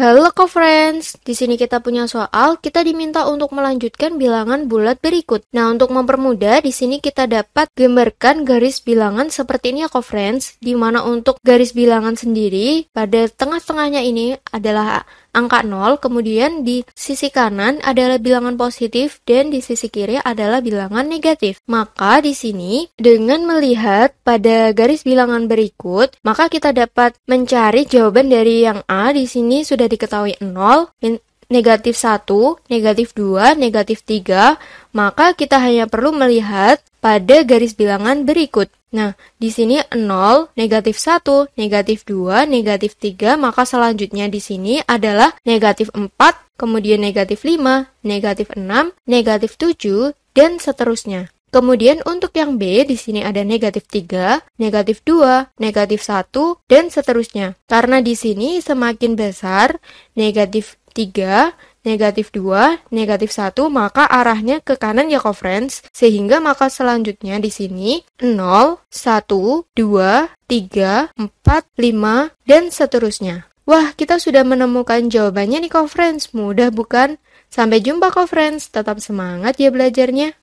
Halo co friends, di sini kita punya soal, kita diminta untuk melanjutkan bilangan bulat berikut. Nah, untuk mempermudah, di sini kita dapat gambarkan garis bilangan seperti ini ya co friends, di mana untuk garis bilangan sendiri pada tengah-tengahnya ini adalah angka 0, kemudian di sisi kanan adalah bilangan positif dan di sisi kiri adalah bilangan negatif. Maka di sini dengan melihat pada garis bilangan berikut, maka kita dapat mencari jawaban dari yang A di sini sudah diketahui 0, negatif 1, negatif 2, negatif 3, maka kita hanya perlu melihat pada garis bilangan berikut. Nah, di sini 0, negatif 1, negatif 2, negatif 3, maka selanjutnya di sini adalah negatif 4, kemudian negatif 5, negatif 6, negatif 7, dan seterusnya. Kemudian untuk yang B, di sini ada negatif 3, negatif 2, negatif 1, dan seterusnya. Karena di sini semakin besar, negatif 3, negatif 2, negatif 1, maka arahnya ke kanan ya kok friends. Sehingga maka selanjutnya di sini 0, 1, 2, 3, 4, 5, dan seterusnya. Wah, kita sudah menemukan jawabannya nih kok friends. Mudah bukan? Sampai jumpa kok friends, tetap semangat ya belajarnya.